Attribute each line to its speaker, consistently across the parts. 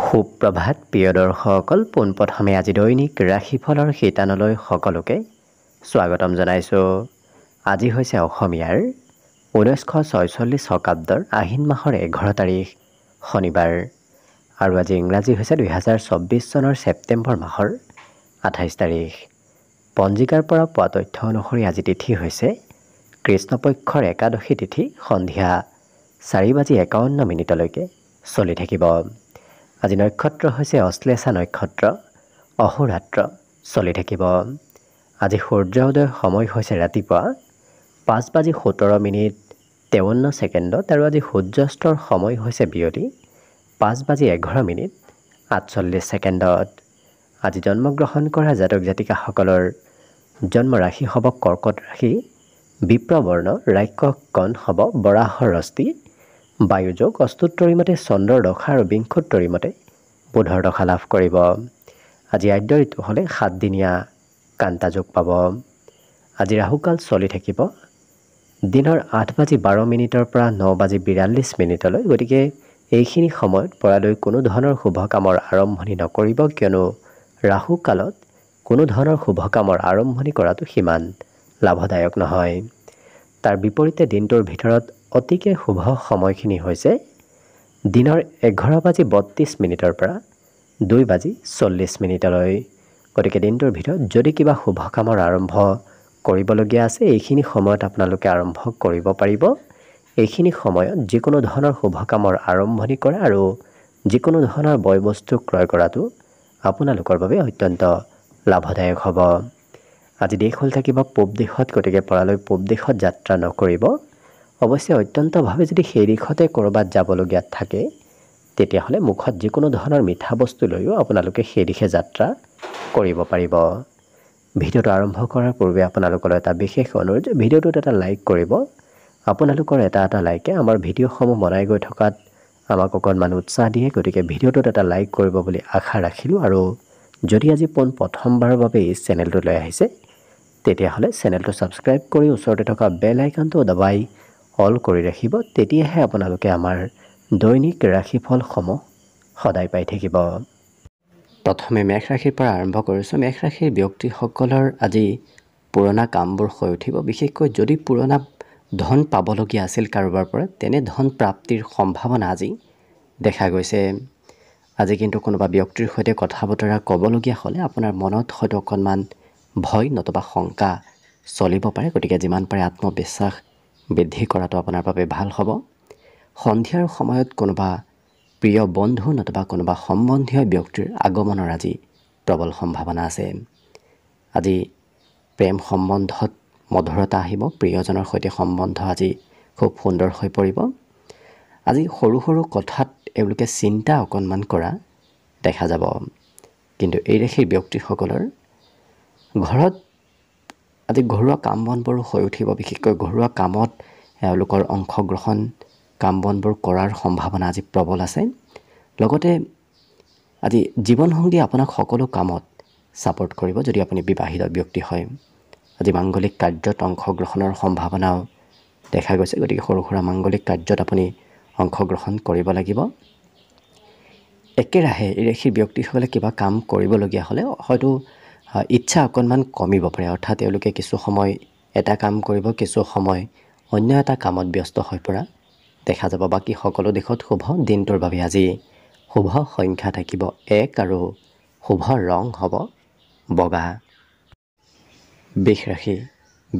Speaker 1: সুপ্ৰভাত প্ৰিয় দৰ্শকসকল পোনপ্ৰথমে আজি দৈনিক ৰাশিফলৰ শীতানলৈ সকলোকে স্বাগতম জনাইছোঁ আজি হৈছে অসমীয়াৰ ঊনৈছশ ছয়চল্লিছ শকাব্দৰ আহিন মাহৰ এঘাৰ তাৰিখ শনিবাৰ আৰু আজি ইংৰাজী হৈছে দুহেজাৰ চৌব্বিছ চনৰ ছেপ্টেম্বৰ মাহৰ আঠাইছ তাৰিখ পঞ্জিকাৰ পৰা পোৱা তথ্য অনুসৰি আজি তিথি হৈছে কৃষ্ণপক্ষৰ একাদশী তিথি সন্ধিয়া চাৰি বাজি একাৱন্ন মিনিটলৈকে চলি থাকিব আজি নক্ষত্ৰ হৈছে অশ্লেষা নক্ষত্ৰ অহোৰাত্ৰ চলি থাকিব আজি সূৰ্য সূৰ্যোদয়ৰ সময় হৈছে ৰাতিপুৱা পাঁচ বাজি সোতৰ মিনিট তেৱন্ন ছেকেণ্ডত আৰু আজি সূৰ্যাস্তৰ সময় হৈছে বিয়লি পাঁচ বাজি এঘাৰ মিনিট আঠচল্লিছ ছেকেণ্ডত আজি জন্মগ্ৰহণ কৰা জাতক জাতিকাসকলৰ জন্ম ৰাশি হ'ব কৰ্কট ৰাশি বিপ্ৰবৰ্ণ ৰাক্য কণ হ'ব বৰাহৰ ৰস্তি বায়ুযোগ অস্তোত্তৰীমতে চন্দ্ৰৰ দশা আৰু বিংশোত্তৰীমতে বোধৰ দশা লাভ কৰিব আজি আদ্য ঋতু হ'লে সাতদিনীয়া কান্তা যোগ পাব আজি ৰাহুকাল চলি থাকিব দিনৰ আঠ বাজি বাৰ মিনিটৰ পৰা ন বাজি বিৰাল্লিছ মিনিটলৈ গতিকে এইখিনি সময়ত পৰালৈ কোনো ধৰণৰ শুভকামৰ আৰম্ভণি নকৰিব কিয়নো ৰাহুকালত কোনো ধৰণৰ শুভকামৰ আৰম্ভণি কৰাটো সিমান লাভদায়ক নহয় তাৰ বিপৰীতে দিনটোৰ ভিতৰত অতিকে শুভ সময়খিনি হৈছে দিনৰ এঘাৰ বাজি বত্ৰিছ মিনিটৰ পৰা দুই বাজি চল্লিছ মিনিটলৈ গতিকে দিনটোৰ ভিতৰত যদি কিবা শুভ কামৰ আৰম্ভ কৰিবলগীয়া আছে এইখিনি সময়ত আপোনালোকে আৰম্ভ কৰিব পাৰিব এইখিনি সময়ত যিকোনো ধৰণৰ শুভ কামৰ আৰম্ভণি কৰা আৰু যিকোনো ধৰণৰ বয় বস্তু ক্ৰয় কৰাটো আপোনালোকৰ বাবে অত্যন্ত লাভদায়ক হ'ব আজি দেশ হ'ল থাকিব পূব দেশত গতিকে পৰালৈ পূব দেশত যাত্ৰা নকৰিব অৱশ্যে অত্যন্তভাৱে যদি সেই দিশতে ক'ৰবাত যাবলগীয়া থাকে তেতিয়াহ'লে মুখত যিকোনো ধৰণৰ মিঠা বস্তু লৈও আপোনালোকে সেই দিশে যাত্ৰা কৰিব পাৰিব ভিডিঅ'টো আৰম্ভ কৰাৰ পূৰ্বে আপোনালোকলৈ এটা বিশেষ অনুৰোধ ভিডিঅ'টোত এটা লাইক কৰিব আপোনালোকৰ এটা এটা লাইকে আমাৰ ভিডিঅ'সমূহ বনাই গৈ থকাত আমাক অকণমান উৎসাহ দিয়ে গতিকে ভিডিঅ'টোত এটা লাইক কৰিব বুলি আশা ৰাখিলোঁ আৰু যদি আজি পোন প্ৰথমবাৰৰ বাবে এই চেনেলটোলৈ আহিছে তেতিয়াহ'লে চেনেলটো ছাবস্ক্ৰাইব কৰি ওচৰতে থকা বেল আইকনটো দবাই অল কৰি ৰাখিব তেতিয়াহে আপোনালোকে আমাৰ দৈনিক ৰাশিফলসমূহ সদায় পাই থাকিব প্ৰথমে মেঘ ৰাশিৰ পৰা আৰম্ভ কৰিছোঁ মেঘ ৰাশিৰ ব্যক্তিসকলৰ আজি পুৰণা কামবোৰ হৈ উঠিব বিশেষকৈ যদি পুৰণা ধন পাবলগীয়া আছিল কাৰোবাৰ পৰা তেনে ধন প্ৰাপ্তিৰ সম্ভাৱনা আজি দেখা গৈছে আজি কিন্তু কোনোবা ব্যক্তিৰ সৈতে কথা বতৰা ক'বলগীয়া হ'লে আপোনাৰ মনত হয়তো অকণমান ভয় নতুবা শংকা চলিব পাৰে গতিকে যিমান পাৰে আত্মবিশ্বাস বৃদ্ধি কৰাটো আপোনাৰ বাবে ভাল হ'ব সন্ধিয়াৰ সময়ত কোনোবা প্ৰিয় বন্ধু নতুবা কোনোবা সম্বন্ধীয় ব্যক্তিৰ আগমনৰ আজি প্ৰবল সম্ভাৱনা আছে আজি প্ৰেম সম্বন্ধত মধুৰতা আহিব প্ৰিয়জনৰ সৈতে সম্বন্ধ আজি খুব সুন্দৰ হৈ পৰিব আজি সৰু সৰু কথাত এওঁলোকে চিন্তা অকণমান কৰা দেখা যাব কিন্তু এই ৰাশিৰ ব্যক্তিসকলৰ ঘৰত আজি ঘৰুৱা কাম বনবোৰ হৈ উঠিব বিশেষকৈ ঘৰুৱা কামত এওঁলোকৰ অংশগ্ৰহণ কাম বনবোৰ কৰাৰ সম্ভাৱনা আজি প্ৰবল আছে লগতে আজি জীৱনসংগী আপোনাক সকলো কামত ছাপৰ্ট কৰিব যদি আপুনি বিবাহিত ব্যক্তি হয় আজি মাংগলিক কাৰ্যত অংশগ্ৰহণৰ সম্ভাৱনাও দেখা গৈছে গতিকে সৰু সুৰা মাংগলিক কাৰ্যত আপুনি অংশগ্ৰহণ কৰিব লাগিব একেৰাহে এই ৰাশিৰ ব্যক্তিসকলে কিবা কাম কৰিবলগীয়া হ'লে হয়তো ইচ্ছা অকণমান কমিব পাৰে অৰ্থাৎ তেওঁলোকে কিছু সময় এটা কাম কৰিব কিছু সময় অন্য এটা কামত ব্যস্ত হৈ পৰা দেখা যাব বাকী সকলো দিশত শুভ দিনটোৰ বাবে আজি শুভ সংখ্যা থাকিব এক আৰু শুভ ৰং হ'ব বগা বিষ ৰাশি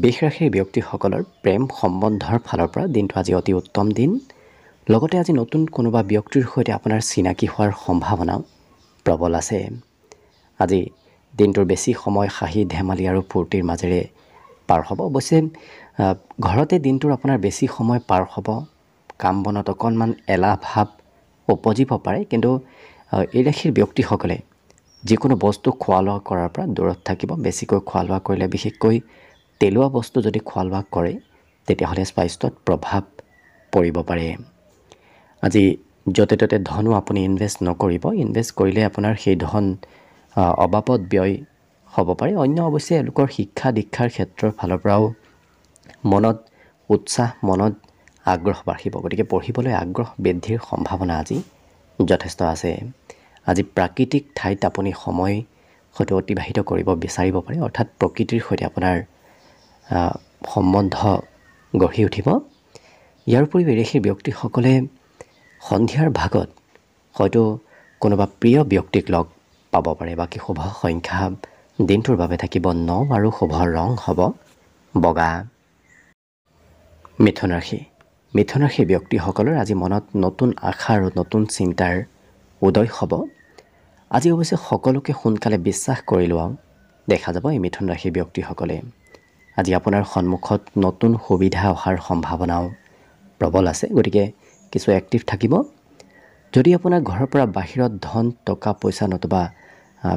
Speaker 1: বিষ ৰাশিৰ ব্যক্তিসকলৰ প্ৰেম সম্বন্ধৰ ফালৰ পৰা দিনটো আজি অতি উত্তম দিন লগতে আজি নতুন কোনোবা ব্যক্তিৰ সৈতে আপোনাৰ চিনাকি হোৱাৰ সম্ভাৱনাও প্ৰবল আছে আজি দিনটোৰ বেছি সময় হাঁহি ধেমালি আৰু ফূৰ্তিৰ মাজেৰে পাৰ হ'ব অৱশ্যে ঘৰতে দিনটোৰ আপোনাৰ বেছি সময় পাৰ হ'ব কাম বনত অকণমান এলাহ ভাৱ উপজিব পাৰে কিন্তু এই ৰাশিৰ ব্যক্তিসকলে যিকোনো বস্তু খোৱা লোৱা কৰাৰ পৰা দূৰত থাকিব বেছিকৈ খোৱা লোৱা কৰিলে বিশেষকৈ তেলোৱা বস্তু যদি খোৱা লোৱা কৰে তেতিয়াহ'লে স্বাস্থ্যত প্ৰভাৱ পৰিব পাৰে আজি য'তে ত'তে ধনো আপুনি ইনভেষ্ট নকৰিব ইনভেষ্ট কৰিলে আপোনাৰ সেই ধন অবাবত ব্যয় হ'ব পাৰে অন্য অৱশ্যে এওঁলোকৰ শিক্ষা দীক্ষাৰ ক্ষেত্ৰৰ ফালৰ পৰাও মনত উৎসাহ মনত আগ্ৰহ বাঢ়িব গতিকে পঢ়িবলৈ আগ্ৰহ বৃদ্ধিৰ সম্ভাৱনা আজি যথেষ্ট আছে আজি প্ৰাকৃতিক ঠাইত আপুনি সময় হয়তো অতিবাহিত কৰিব বিচাৰিব পাৰে অৰ্থাৎ প্ৰকৃতিৰ সৈতে আপোনাৰ সম্বন্ধ গঢ়ি উঠিব ইয়াৰ উপৰিও বিদেশী ব্যক্তিসকলে সন্ধিয়াৰ ভাগত হয়তো কোনোবা প্ৰিয় ব্যক্তিক লগ পাব পাৰে বাকী শুভ সংখ্যা দিনটোৰ বাবে থাকিব ন আৰু শুভ ৰং হ'ব বগা মিথুন ৰাশি মিথুন ৰাশি ব্যক্তিসকলৰ আজি মনত নতুন আশা আৰু নতুন চিন্তাৰ উদয় হ'ব আজি অৱশ্যে সকলোকে সোনকালে বিশ্বাস কৰি লওঁ দেখা যাব এই মিথুন ৰাশি ব্যক্তিসকলে আজি আপোনাৰ সন্মুখত নতুন সুবিধা অহাৰ সম্ভাৱনাও প্ৰবল আছে গতিকে কিছু এক্টিভ থাকিব যদি আপোনাৰ ঘৰৰ পৰা বাহিৰত ধন টকা পইচা নতুবা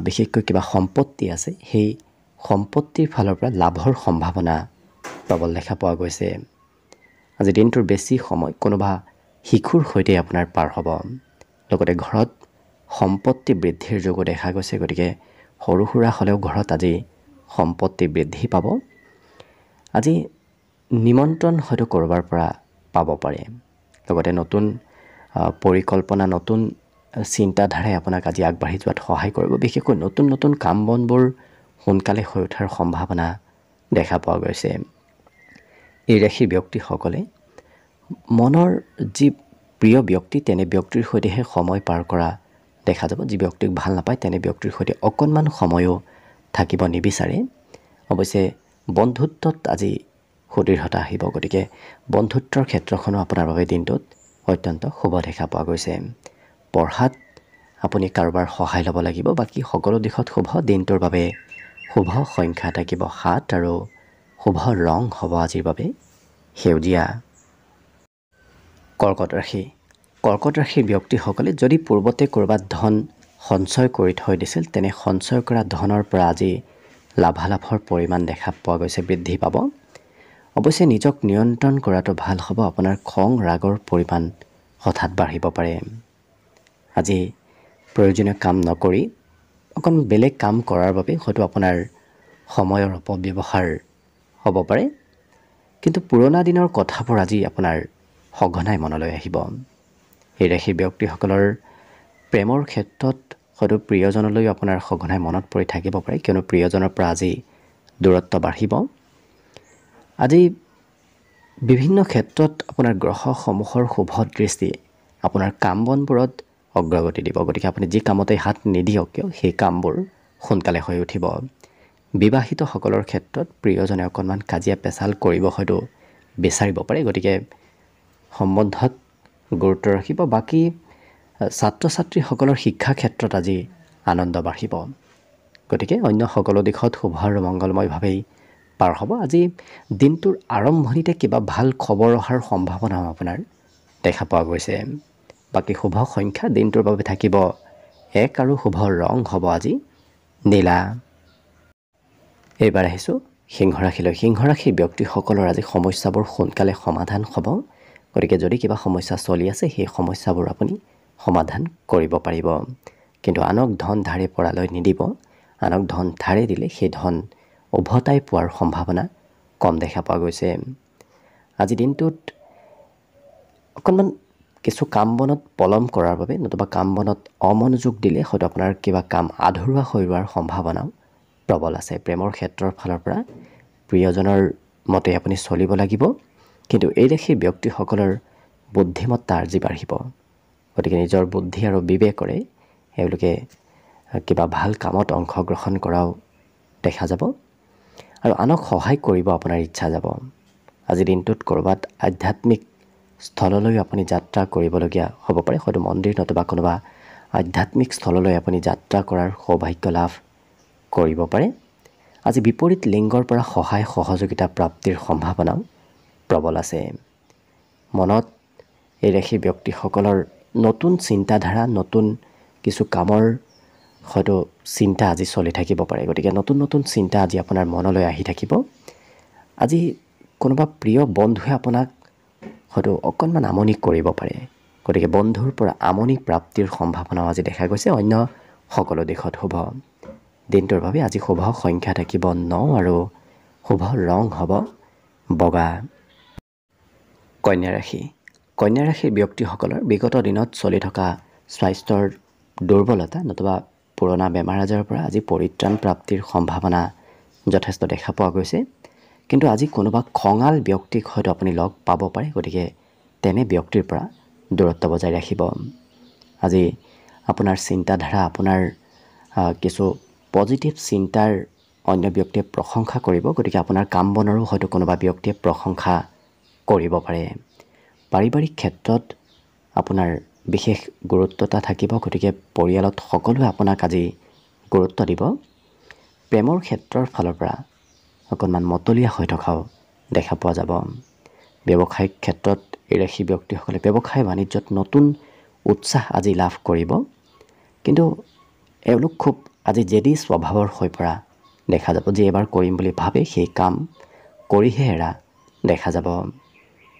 Speaker 1: বিশেষকৈ কিবা সম্পত্তি আছে সেই সম্পত্তিৰ ফালৰ পৰা লাভৰ সম্ভাৱনা প্ৰবল দেখা পোৱা গৈছে আজি দিনটোৰ বেছি সময় কোনোবা শিশুৰ সৈতে আপোনাৰ পাৰ হ'ব লগতে ঘৰত সম্পত্তি বৃদ্ধিৰ যোগো দেখা গৈছে গতিকে সৰু সুৰা হ'লেও ঘৰত আজি সম্পত্তি বৃদ্ধি পাব আজি নিমন্ত্ৰণ হয়তো ক'ৰবাৰ পৰা পাব পাৰে লগতে নতুন পৰিকল্পনা নতুন চিন্তাধাৰাই আপোনাক আজি আগবাঢ়ি যোৱাত সহায় কৰিব বিশেষকৈ নতুন নতুন কাম বনবোৰ সোনকালে হৈ উঠাৰ সম্ভাৱনা দেখা পোৱা গৈছে এই ৰাশিৰ ব্যক্তিসকলে মনৰ যি প্ৰিয় ব্যক্তি তেনে ব্যক্তিৰ সৈতেহে সময় পাৰ কৰা দেখা যাব যি ব্যক্তিক ভাল নাপায় তেনে ব্যক্তিৰ সৈতে অকণমান সময়ো থাকিব নিবিচাৰে অৱশ্যে বন্ধুত্বত আজি সুদৃঢ়তা আহিব গতিকে বন্ধুত্বৰ ক্ষেত্ৰখনো আপোনাৰ বাবে দিনটোত অত্যন্ত শুভ দেখা পোৱা গৈছে পঢ়াত আপুনি কাৰোবাৰ সহায় ল'ব লাগিব বাকী সকলো দিশত শুভ দিনটোৰ বাবে শুভ সংখ্যা থাকিব সাত আৰু শুভ ৰং হ'ব আজিৰ বাবে সেউজীয়া কৰ্কট ৰাশি কৰ্কট ৰাশিৰ ব্যক্তিসকলে যদি পূৰ্বতে ক'ৰবাত ধন সঞ্চয় কৰি থৈ দিছিল তেনে সঞ্চয় কৰা ধনৰ পৰা আজি লাভালাভৰ পৰিমাণ দেখা পোৱা গৈছে বৃদ্ধি পাব অৱশ্যে নিজক নিয়ন্ত্ৰণ কৰাটো ভাল হ'ব আপোনাৰ খং ৰাগৰ পৰিমাণ হঠাৎ বাঢ়িব পাৰে আজি প্ৰয়োজনীয় কাম নকৰি অকণ বেলেগ কাম কৰাৰ বাবে হয়তো আপোনাৰ সময়ৰ অপব্যৱহাৰ হ'ব পাৰে কিন্তু পুৰণা দিনৰ কথাবোৰ আজি আপোনাৰ সঘনাই মনলৈ আহিব সেই ৰাশি ব্যক্তিসকলৰ প্ৰেমৰ ক্ষেত্ৰত হয়তো প্ৰিয়জনলৈও আপোনাৰ সঘনাই মনত পৰি থাকিব পাৰে কিয়নো প্ৰিয়জনৰ পৰা আজি দূৰত্ব বাঢ়িব আজি বিভিন্ন ক্ষেত্ৰত আপোনাৰ গ্ৰহসমূহৰ শুভ দৃষ্টি আপোনাৰ কাম বনবোৰত অগ্ৰগতি দিব গতিকে আপুনি যি কামতে হাত নিদিয়ক কিয় সেই কামবোৰ সোনকালে হৈ উঠিব বিবাহিতসকলৰ ক্ষেত্ৰত প্ৰিয়জনে অকণমান কাজিয়া পেচাল কৰিব হয়তো বিচাৰিব পাৰে গতিকে সম্বন্ধত গুৰুত্ব ৰাখিব বাকী ছাত্ৰ ছাত্ৰীসকলৰ শিক্ষা ক্ষেত্ৰত আজি আনন্দ বাঢ়িব গতিকে অন্য সকলো দিশত শুভ আৰু মংগলময়ভাৱেই পাৰ হ'ব আজি দিনটোৰ আৰম্ভণিতে কিবা ভাল খবৰ অহাৰ সম্ভাৱনাও আপোনাৰ দেখা পোৱা গৈছে বাকী শুভ সংখ্যা দিনটোৰ বাবে থাকিব এক আৰু শুভ ৰং হ'ব আজি নীলা এইবাৰ আহিছোঁ সিংহৰাশিলৈ সিংহৰাশি ব্যক্তিসকলৰ আজি সমস্যাবোৰ সোনকালে সমাধান হ'ব গতিকে যদি কিবা সমস্যা চলি আছে সেই সমস্যাবোৰ আপুনি সমাধান কৰিব পাৰিব কিন্তু আনক ধন ধাৰে পৰালৈ নিদিব আনক ধন ধাৰে দিলে সেই ধন উভতাই পোৱাৰ সম্ভাৱনা কম দেখা পোৱা গৈছে আজি দিনটোত অকণমান কিছু কাম বনত পলম কৰাৰ বাবে নতুবা কাম বনত অমনোযোগ দিলে হয়তো আপোনাৰ কিবা কাম আধৰুৱা হৈ ৰোৱাৰ সম্ভাৱনাও প্ৰবল আছে প্ৰেমৰ ক্ষেত্ৰৰ ফালৰ পৰা প্ৰিয়জনৰ মতে আপুনি চলিব লাগিব কিন্তু এই দেশে ব্যক্তিসকলৰ বুদ্ধিমত্তা আৰ্জি বাঢ়িব গতিকে নিজৰ বুদ্ধি আৰু বিবেকৰে এওঁলোকে কিবা ভাল কামত অংশগ্ৰহণ কৰাও দেখা যাব আৰু আনক সহায় কৰিব আপোনাৰ ইচ্ছা যাব আজিৰ দিনটোত ক'ৰবাত আধ্যাত্মিক স্থললৈ আপুনি যাত্ৰা কৰিবলগীয়া হ'ব পাৰে হয়তো মন্দিৰ নতুবা কোনোবা আধ্যাত্মিক স্থললৈ আপুনি যাত্ৰা কৰাৰ সৌভাগ্য লাভ কৰিব পাৰে আজি বিপৰীত লিংগৰ পৰা সহায় সহযোগিতা প্ৰাপ্তিৰ সম্ভাৱনাও প্ৰবল আছে মনত এই ৰাশি ব্যক্তিসকলৰ নতুন চিন্তাধাৰা নতুন কিছু কামৰ হয়তো চিন্তা আজি চলি থাকিব পাৰে গতিকে নতুন নতুন চিন্তা আজি আপোনাৰ মনলৈ আহি থাকিব আজি কোনোবা প্ৰিয় বন্ধুৱে আপোনাক হয়তো অকণমান আমনি কৰিব পাৰে গতিকে বন্ধুৰ পৰা আমনি প্ৰাপ্তিৰ সম্ভাৱনাও আজি দেখা গৈছে অন্য সকলো দিশত শুভ দিনটোৰ বাবে আজি শুভ সংখ্যা থাকিব ন আৰু শুভ ৰং হ'ব বগা কন্যা ৰাশি কন্যা ৰাশিৰ ব্যক্তিসকলৰ বিগত দিনত চলি থকা স্বাস্থ্যৰ দুৰ্বলতা নতুবা পুৰণা বেমাৰ আজাৰৰ পৰা আজি পৰিত্ৰাণ প্ৰাপ্তিৰ সম্ভাৱনা যথেষ্ট দেখা পোৱা গৈছে কিন্তু আজি কোনোবা খঙাল ব্যক্তিক হয়তো আপুনি লগ পাব পাৰে গতিকে তেনে ব্যক্তিৰ পৰা দূৰত্ব বজাই ৰাখিব আজি আপোনাৰ চিন্তাধাৰা আপোনাৰ কিছু পজিটিভ চিন্তাৰ অন্য ব্যক্তিয়ে প্ৰশংসা কৰিব গতিকে আপোনাৰ কাম বনৰো হয়তো কোনোবা ব্যক্তিয়ে প্ৰশংসা কৰিব পাৰে পাৰিবাৰিক ক্ষেত্ৰত আপোনাৰ বিশেষ গুৰুত্বতা থাকিব গতিকে পৰিয়ালত সকলোৱে আপোনাক আজি গুৰুত্ব দিব প্ৰেমৰ ক্ষেত্ৰৰ ফালৰ পৰা অকণমান মতলীয়া হৈ থকাও দেখা পোৱা যাব ব্যৱসায়িক ক্ষেত্ৰত এই ৰাশি ব্যক্তিসকলে ব্যৱসায় বাণিজ্যত নতুন উৎসাহ আজি লাভ কৰিব কিন্তু এওঁলোক খুব আজি জেদি স্বভাৱৰ হৈ পৰা দেখা যাব যি এবাৰ কৰিম বুলি ভাবে সেই কাম কৰিহে এৰা দেখা যাব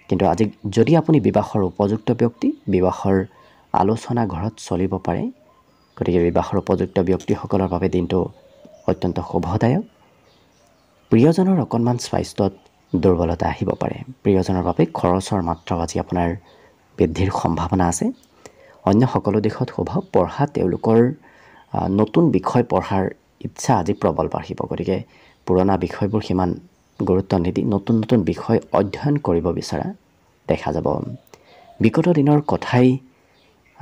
Speaker 1: কিন্তু আজি যদি আপুনি বিবাহৰ উপযুক্ত ব্যক্তি বিবাহৰ আলোচনা ঘৰত চলিব পাৰে গতিকে বিবাহৰ উপযুক্ত ব্যক্তিসকলৰ বাবে দিনটো অত্যন্ত শুভদায়ক প্ৰিয়জনৰ অকণমান স্বাস্থ্যত দুৰ্বলতা আহিব পাৰে প্ৰিয়জনৰ বাবে খৰচৰ মাত্ৰাও আজি আপোনাৰ বৃদ্ধিৰ সম্ভাৱনা আছে অন্য সকলো দিশত শুভ পঢ়া তেওঁলোকৰ নতুন বিষয় পঢ়াৰ ইচ্ছা আজি প্ৰবল বাঢ়িব গতিকে পুৰণা বিষয়বোৰ সিমান গুৰুত্ব নিদি নতুন নতুন বিষয় অধ্যয়ন কৰিব বিচৰা দেখা যাব বিগত দিনৰ কথাই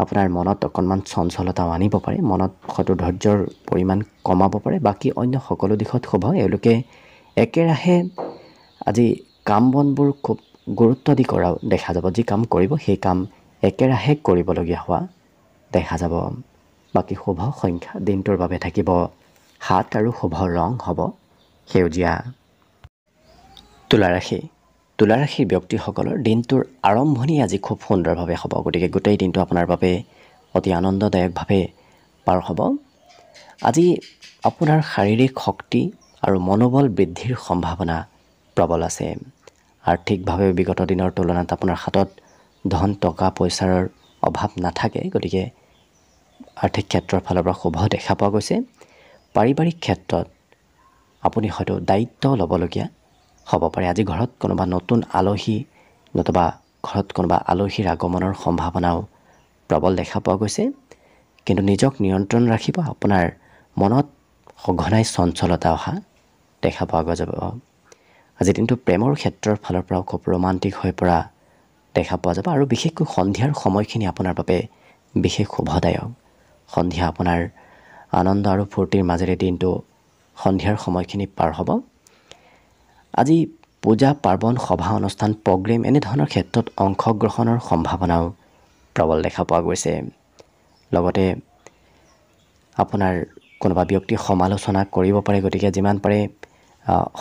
Speaker 1: আপোনাৰ মনত অকণমান চঞ্চলতাও আনিব পাৰে মনত হয়তো ধৈৰ্যৰ পৰিমাণ কমাব পাৰে বাকী অন্য সকলো দিশত শুভ এওঁলোকে একেৰাহে আজি কাম বনবোৰ খুব গুৰুত্ব দি কৰা দেখা যাব যি কাম কৰিব সেই কাম একেৰাহে কৰিবলগীয়া হোৱা দেখা যাব বাকী শুভ সংখ্যা দিনটোৰ বাবে থাকিব সাত আৰু শুভ ৰং হ'ব সেউজীয়া তুলাৰাশি তুলাৰাশিৰ ব্যক্তিসকলৰ দিনটোৰ আৰম্ভণি আজি খুব সুন্দৰভাৱে হ'ব গতিকে গোটেই দিনটো আপোনাৰ বাবে অতি আনন্দদায়কভাৱে পাৰ হ'ব আজি আপোনাৰ শাৰীৰিক শক্তি আৰু মনোবল বৃদ্ধিৰ সম্ভাৱনা প্ৰবল আছে আৰ্থিকভাৱে বিগত দিনৰ তুলনাত আপোনাৰ হাতত ধন টকা পইচাৰ অভাৱ নাথাকে গতিকে আৰ্থিক ক্ষেত্ৰৰ ফালৰ পৰা শুভ দেখা পোৱা গৈছে পাৰিবাৰিক ক্ষেত্ৰত আপুনি হয়তো দায়িত্ব ল'বলগীয়া হ'ব পাৰে আজি ঘৰত কোনোবা নতুন আলহী নতুবা ঘৰত কোনোবা আলহীৰ আগমনৰ সম্ভাৱনাও প্ৰবল দেখা পোৱা গৈছে কিন্তু নিজক নিয়ন্ত্ৰণ ৰাখিব আপোনাৰ মনত সঘনাই চঞ্চলতা অহা দেখা পোৱা যাব আজি দিনটো প্ৰেমৰ ক্ষেত্ৰৰ ফালৰ পৰাও খুব ৰোমাণ্টিক হৈ পৰা দেখা পোৱা যাব আৰু বিশেষকৈ সন্ধিয়াৰ সময়খিনি আপোনাৰ বাবে বিশেষ শুভদায়ক সন্ধিয়া আপোনাৰ আনন্দ আৰু ফূৰ্তিৰ মাজেৰে দিনটো সন্ধিয়াৰ সময়খিনি পাৰ হ'ব আজি পূজা পাৰ্বণ সভা অনুষ্ঠান প্ৰগ্ৰেম এনেধৰণৰ ক্ষেত্ৰত অংশগ্ৰহণৰ সম্ভাৱনাও প্ৰবল দেখা পোৱা গৈছে লগতে আপোনাৰ কোনোবা ব্যক্তি সমালোচনা কৰিব পাৰে গতিকে যিমান পাৰে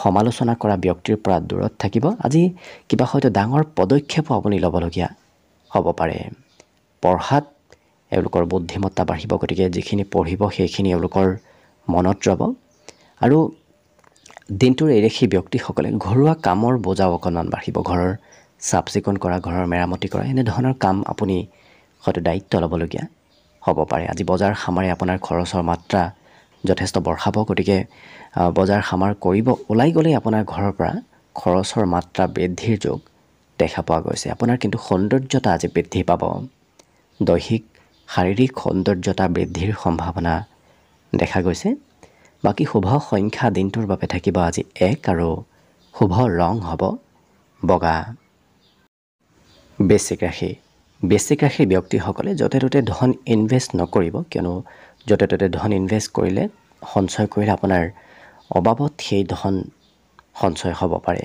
Speaker 1: সমালোচনা কৰা ব্যক্তিৰ পৰা দূৰত থাকিব আজি কিবা হয়তো ডাঙৰ পদক্ষেপো আপুনি ল'বলগীয়া হ'ব পাৰে পঢ়াত এওঁলোকৰ বুদ্ধিমত্তা বাঢ়িব গতিকে যিখিনি পঢ়িব সেইখিনি এওঁলোকৰ মনত ৰ'ব আৰু দিনটোৰ এৰেখি ব্যক্তিসকলে ঘৰুৱা কামৰ বোজাও অকণমান বাঢ়িব ঘৰৰ চাফ চিকুণ কৰা ঘৰৰ মেৰামতি কৰা এনেধৰণৰ কাম আপুনি হয়তো দায়িত্ব ল'বলগীয়া হ'ব পাৰে আজি বজাৰ সামাৰে আপোনাৰ খৰচৰ মাত্ৰা যথেষ্ট বঢ়াব গতিকে বজাৰ সামাৰ কৰিব ওলাই গ'লে আপোনাৰ ঘৰৰ পৰা খৰচৰ মাত্ৰা বৃদ্ধিৰ যোগ দেখা পোৱা গৈছে আপোনাৰ কিন্তু সৌন্দৰ্যতা আজি বৃদ্ধি পাব দৈহিক শাৰীৰিক সৌন্দৰ্যতা বৃদ্ধিৰ সম্ভাৱনা দেখা গৈছে বাকী শুভ সংখ্যা দিনটোৰ বাবে থাকিব আজি এক আৰু শুভ ৰং হ'ব বগা বেচিক ৰাশি বেছিক ৰাশিৰ ব্যক্তিসকলে য'তে ত'তে ধন ইনভেষ্ট নকৰিব কিয়নো য'তে ত'তে ধন ইনভেষ্ট কৰিলে সঞ্চয় কৰিলে আপোনাৰ অবাবত সেই ধন সঞ্চয় হ'ব পাৰে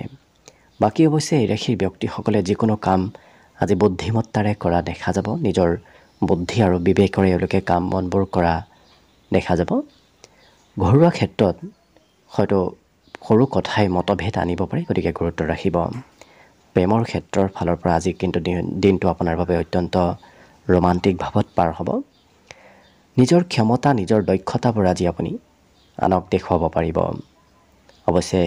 Speaker 1: বাকী অৱশ্যে এই ৰাশিৰ ব্যক্তিসকলে যিকোনো কাম আজি বুদ্ধিমত্তাৰে কৰা দেখা যাব নিজৰ বুদ্ধি আৰু বিবেকৰে এওঁলোকে কাম বনবোৰ কৰা দেখা যাব ঘৰুৱা ক্ষেত্ৰত হয়তো সৰু কথাই মতভেদ আনিব পাৰে গতিকে গুৰুত্ব ৰাখিব প্ৰেমৰ ক্ষেত্ৰৰ ফালৰ পৰা আজি কিন্তু দিনটো আপোনাৰ বাবে অত্যন্ত ৰোমান্টিক ভাৱত পাৰ হ'ব নিজৰ ক্ষমতা নিজৰ দক্ষতাবোৰ আজি আপুনি আনক দেখুৱাব পাৰিব অৱশ্যে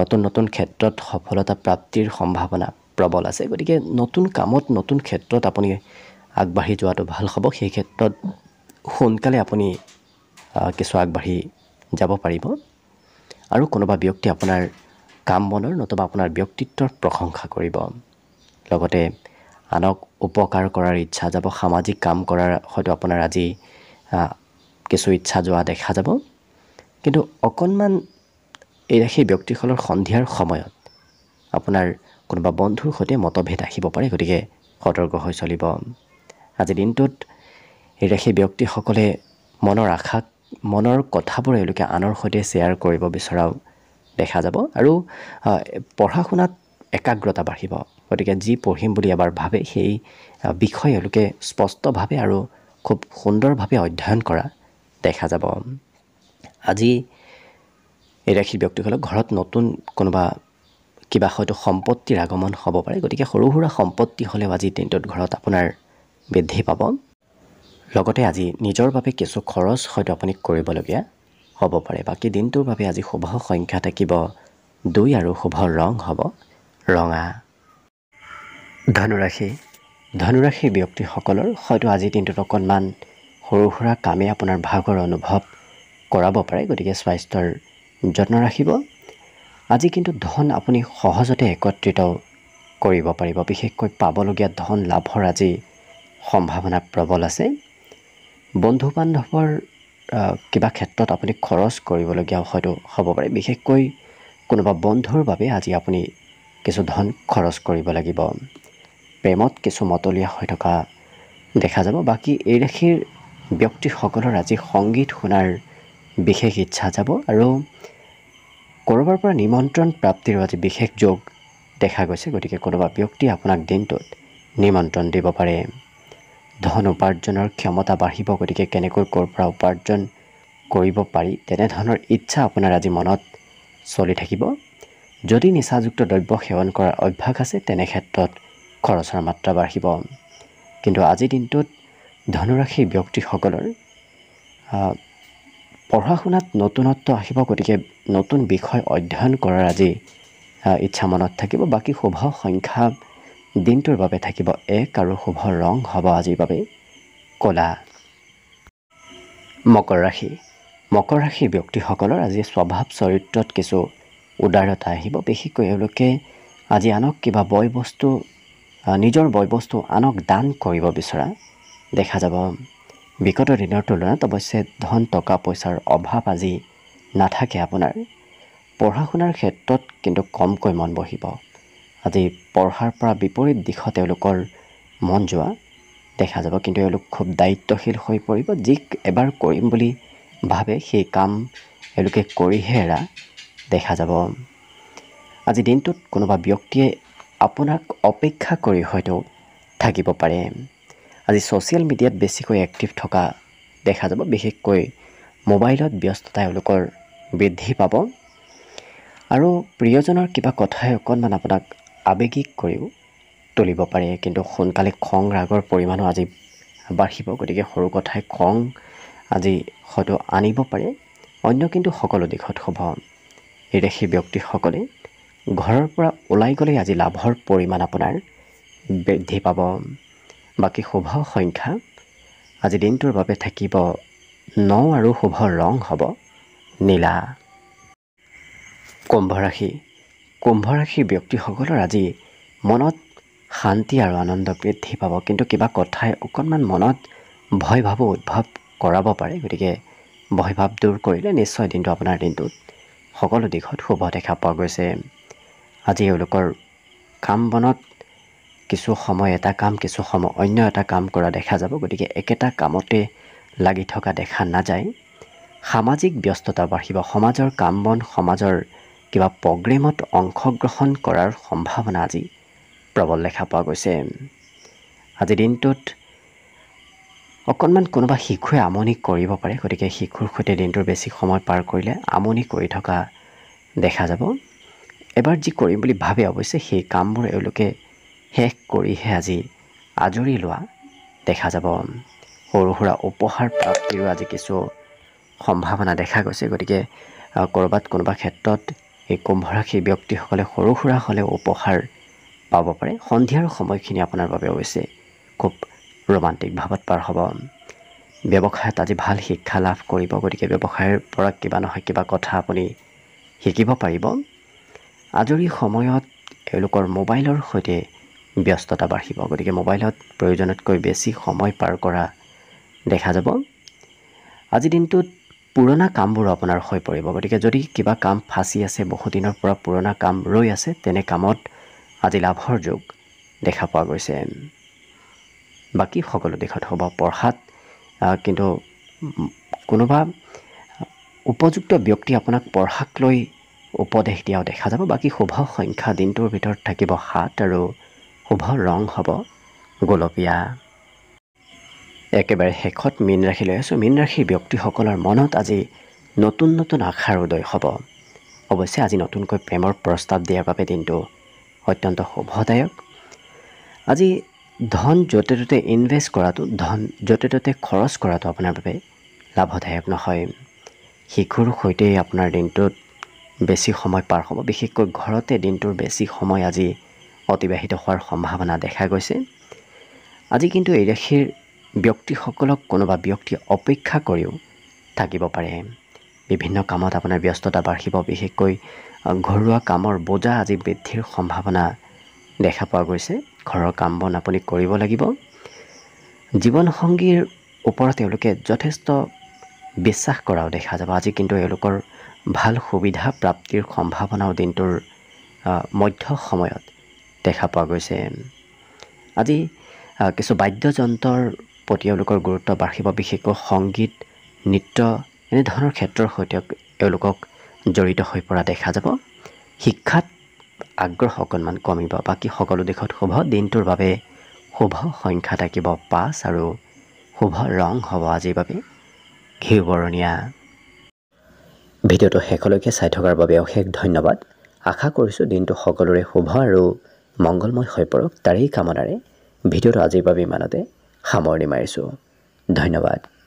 Speaker 1: নতুন নতুন ক্ষেত্ৰত সফলতা প্ৰাপ্তিৰ সম্ভাৱনা প্ৰবল আছে গতিকে নতুন কামত নতুন ক্ষেত্ৰত আপুনি আগবাঢ়ি যোৱাটো ভাল হ'ব সেই ক্ষেত্ৰত সোনকালে আপুনি কিছু আগবাঢ়ি যাব পাৰিব আৰু কোনোবা ব্যক্তি আপোনাৰ কাম মনৰ নতুবা আপোনাৰ ব্যক্তিত্বৰ প্ৰশংসা কৰিব লগতে আনক উপকাৰ কৰাৰ ইচ্ছা যাব সামাজিক কাম কৰাৰ হয়তো আপোনাৰ আজি কিছু ইচ্ছা যোৱা দেখা যাব কিন্তু অকণমান এই সেই ব্যক্তিসকলৰ সন্ধিয়াৰ সময়ত আপোনাৰ কোনোবা বন্ধুৰ সৈতে মতভেদ আহিব পাৰে গতিকে সতৰ্ক হৈ চলিব আজি দিনটোত এই সেই ব্যক্তিসকলে মনৰ আশাক মনৰ কথাবোৰ এওঁলোকে আনৰ সৈতে শ্বেয়াৰ কৰিব বিচৰাও দেখা যাব আৰু পঢ়া শুনাত একাগ্ৰতা বাঢ়িব গতিকে যি পঢ়িম বুলি এবাৰ ভাবে সেই বিষয় এওঁলোকে স্পষ্টভাৱে আৰু খুব সুন্দৰভাৱে অধ্যয়ন কৰা দেখা যাব আজি এই ৰাশিৰ ব্যক্তিসকলক ঘৰত নতুন কোনোবা কিবা হয়তো সম্পত্তিৰ আগমন হ'ব পাৰে গতিকে সৰু সুৰা সম্পত্তি হ'লেও আজি দিনটোত ঘৰত আপোনাৰ বৃদ্ধি পাব লগতে আজি নিজৰ বাবে কিছু খৰচ হয়তো আপুনি কৰিবলগীয়া হ'ব পাৰে বাকী দিনটোৰ বাবে আজি শুভ সংখ্যা থাকিব দুই আৰু শুভ ৰং হ'ব ৰঙা ধনুৰাশি ধনুৰাশি ব্যক্তিসকলৰ হয়তো আজি দিনটোত অকণমান সৰু সুৰা কামে আপোনাৰ ভাগৰ অনুভৱ কৰাব পাৰে গতিকে স্বাস্থ্যৰ যত্ন ৰাখিব আজি কিন্তু ধন আপুনি সহজতে একত্ৰিত কৰিব পাৰিব বিশেষকৈ পাবলগীয়া ধন লাভৰ আজি সম্ভাৱনা প্ৰবল আছে বন্ধু বান্ধৱৰ কিবা ক্ষেত্ৰত আপুনি খৰচ কৰিবলগীয়া হয়তো হ'ব পাৰে বিশেষকৈ কোনোবা বন্ধুৰ বাবে আজি আপুনি কিছু ধন খৰচ কৰিব লাগিব প্ৰেমত কিছু মতলীয়া হৈ থকা দেখা যাব বাকী এই ৰাশিৰ ব্যক্তিসকলৰ আজি সংগীত শুনাৰ বিশেষ ইচ্ছা যাব আৰু ক'ৰবাৰ পৰা নিমন্ত্ৰণ প্ৰাপ্তিৰ আজি বিশেষ যোগ দেখা গৈছে গতিকে কোনোবা ব্যক্তিয়ে আপোনাক দিনটোত নিমন্ত্ৰণ দিব পাৰে ধন উপাৰ্জনৰ ক্ষমতা বাঢ়িব গতিকে কেনেকৈ ক'ৰ পৰা উপাৰ্জন কৰিব পাৰি তেনেধৰণৰ ইচ্ছা আপোনাৰ আজি মনত চলি থাকিব যদি নিচাযুক্ত দ্ৰব্য সেৱন কৰাৰ অভ্যাস আছে তেনে ক্ষেত্ৰত খৰচৰ মাত্ৰা বাঢ়িব কিন্তু আজিৰ দিনটোত ধনুৰাশি ব্যক্তিসকলৰ পঢ়া শুনাত নতুনত্ব আহিব গতিকে নতুন বিষয় অধ্যয়ন কৰাৰ আজি ইচ্ছা মনত থাকিব বাকী শুভ সংখ্যা দিনটোৰ বাবে থাকিব এক আৰু শুভ ৰং হ'ব আজিৰ বাবে ক'লা মকৰ ৰাশি মকৰ ৰাশিৰ ব্যক্তিসকলৰ আজি স্বভাৱ চৰিত্ৰত কিছু উদাৰতা আহিব বিশেষকৈ এওঁলোকে আজি আনক কিবা বয় বস্তু নিজৰ বয় বস্তু আনক দান কৰিব বিচৰা দেখা যাব বিগত দিনৰ তুলনাত অৱশ্যে ধন টকা পইচাৰ অভাৱ আজি নাথাকে আপোনাৰ পঢ়া শুনাৰ ক্ষেত্ৰত কিন্তু কমকৈ মন বহিব আজি পঢ়াৰ পৰা বিপৰীত দিশত তেওঁলোকৰ মন যোৱা দেখা যাব কিন্তু এওঁলোক খুব দায়িত্বশীল হৈ পৰিব যি এবাৰ কৰিম বুলি ভাবে সেই কাম এওঁলোকে কৰিহে এৰা দেখা যাব আজি দিনটোত কোনোবা ব্যক্তিয়ে আপোনাক অপেক্ষা কৰি হয়তো থাকিব পাৰে আজি ছ'চিয়েল মিডিয়াত বেছিকৈ এক্টিভ থকা দেখা যাব বিশেষকৈ মোবাইলত ব্যস্ততা এওঁলোকৰ বৃদ্ধি পাব আৰু প্ৰিয়জনৰ কিবা কথাই অকণমান আপোনাক আৱেগিক কৰিও তুলিব পাৰে কিন্তু সোনকালে খং ৰাগৰ পৰিমাণো আজি বাঢ়িব গতিকে সৰু কথাই খং আজি হয়তো আনিব পাৰে অন্য কিন্তু সকলো দিশত হ'ব হিৰেষি ব্যক্তিসকলে ঘৰৰ পৰা ওলাই গ'লে আজি লাভৰ পৰিমাণ আপোনাৰ বৃদ্ধি পাব বাকী শুভ সংখ্যা আজি দিনটোৰ বাবে থাকিব ন আৰু শুভ ৰং হ'ব নীলা কুম্ভ ৰাশি কুম্ভ ৰাশিৰ ব্যক্তিসকলৰ আজি মনত শান্তি আৰু আনন্দ বৃদ্ধি পাব কিন্তু কিবা কথাই অকণমান মনত ভয় ভাৱো উদ্ভৱ কৰাব পাৰে গতিকে ভয়ভাৱ দূৰ কৰিলে নিশ্চয় দিনটো আপোনাৰ দিনটোত সকলো দিশত শুভ দেখা পোৱা গৈছে আজি এওঁলোকৰ কাম বনত কিছু সময় এটা কাম কিছু সময় অন্য এটা কাম কৰা দেখা যাব গতিকে একেটা কামতে লাগি থকা দেখা নাযায় সামাজিক ব্যস্ততা বাঢ়িব সমাজৰ কাম বন সমাজৰ কিবা প্ৰগ্ৰেমত অংশগ্ৰহণ কৰাৰ সম্ভাৱনা আজি প্ৰবল দেখা পোৱা গৈছে আজি দিনটোত অকণমান কোনোবা শিশুৱে আমনি কৰিব পাৰে গতিকে শিশুৰ সৈতে দিনটোৰ বেছি সময় পাৰ কৰিলে আমনি কৰি থকা দেখা যাব এবাৰ যি কৰিম বুলি ভাবে অৱশ্যে সেই কামবোৰ এওঁলোকে শেষ কৰিহে আজি আজৰি লোৱা দেখা যাব সৰু সুৰা উপহাৰ প্ৰাপ্তিৰো আজি কিছু সম্ভাৱনা দেখা গৈছে গতিকে ক'ৰবাত কোনোবা ক্ষেত্ৰত এই কুম্ভৰাশী ব্যক্তিসকলে সৰু সুৰা হ'লেও উপহাৰ পাব পাৰে সন্ধিয়াৰ সময়খিনি আপোনাৰ বাবে অৱশ্যে খুব ৰোমান্টিক ভাৱত পাৰ হ'ব ব্যৱসায়ত আজি ভাল শিক্ষা লাভ কৰিব গতিকে ব্যৱসায়ৰ পৰা কিবা নহয় কিবা কথা আপুনি শিকিব পাৰিব আজৰি সময়ত এওঁলোকৰ মোবাইলৰ সৈতে ব্যস্ততা বাঢ়িব গতিকে মোবাইলত প্ৰয়োজনতকৈ বেছি সময় পাৰ কৰা দেখা যাব আজিৰ দিনটোত পুৰণা কামবোৰো আপোনাৰ হৈ পৰিব গতিকে যদি কিবা কাম ফাঁচি আছে বহুদিনৰ পৰা পুৰণা কাম ৰৈ আছে তেনে কামত আজি লাভৰ যোগ দেখা পোৱা গৈছে বাকী সকলো দিশত হ'ব পঢ়াত কিন্তু কোনোবা উপযুক্ত ব্যক্তি আপোনাক পঢ়াক লৈ উপদেশ দিয়াও দেখা যাব বাকী শুভ সংখ্যা দিনটোৰ ভিতৰত থাকিব সাত আৰু শুভ ৰং হ'ব গোলপীয়া একেবাৰে শেষত মীন ৰাশি লৈ আছোঁ মীন ৰাশিৰ ব্যক্তিসকলৰ মনত আজি নতুন নতুন আশাৰ উদয় হ'ব অৱশ্যে আজি নতুনকৈ প্ৰেমৰ প্ৰস্তাৱ দিয়াৰ বাবে দিনটো অত্যন্ত শুভদায়ক আজি ধন য'তে ত'তে ইনভেষ্ট কৰাটো ধন য'তে ত'তে খৰচ কৰাটো আপোনাৰ বাবে লাভদায়ক নহয় শিশুৰ সৈতে আপোনাৰ দিনটোত বেছি সময় পাৰ হ'ব বিশেষকৈ ঘৰতে দিনটোৰ বেছি সময় আজি অতিবাহিত হোৱাৰ সম্ভাৱনা দেখা গৈছে আজি কিন্তু এই ৰাশিৰ ব্যক্তিসকলক কোনোবা ব্যক্তি অপেক্ষা কৰিও থাকিব পাৰে বিভিন্ন কামত আপোনাৰ ব্যস্ততা বাঢ়িব বিশেষকৈ ঘৰুৱা কামৰ বোজা আজি বৃদ্ধিৰ সম্ভাৱনা দেখা পোৱা গৈছে ঘৰৰ কাম বন আপুনি কৰিব লাগিব জীৱনসংগীৰ ওপৰত এওঁলোকে যথেষ্ট বিশ্বাস কৰাও দেখা যাব আজি কিন্তু এওঁলোকৰ ভাল সুবিধা প্ৰাপ্তিৰ সম্ভাৱনাও দিনটোৰ মধ্য সময়ত দেখা পোৱা গৈছে আজি কিছু বাদ্যযন্ত্ৰৰ প্ৰতি এওঁলোকৰ গুৰুত্ব বাঢ়িব বিশেষকৈ সংগীত নৃত্য এনেধৰণৰ ক্ষেত্ৰৰ সৈতে এওঁলোকক জড়িত হৈ পৰা দেখা যাব শিক্ষাত আগ্ৰহ অকণমান কমিব বাকী সকলো দিশত শুভ দিনটোৰ বাবে শুভ সংখ্যা থাকিব পাঁচ আৰু শুভ ৰং হ'ব আজিৰ বাবে ঘিউবৰণীয়া ভিডিঅ'টো শেষলৈকে চাই থকাৰ বাবে অশেষ ধন্যবাদ আশা কৰিছোঁ দিনটো সকলোৰে শুভ আৰু মংগলময় হৈ পৰক তাৰেই কামনাৰে ভিডিঅ'টো আজিৰ বাবে ইমানতে সামৰণি মাৰিছোঁ ধন্যবাদ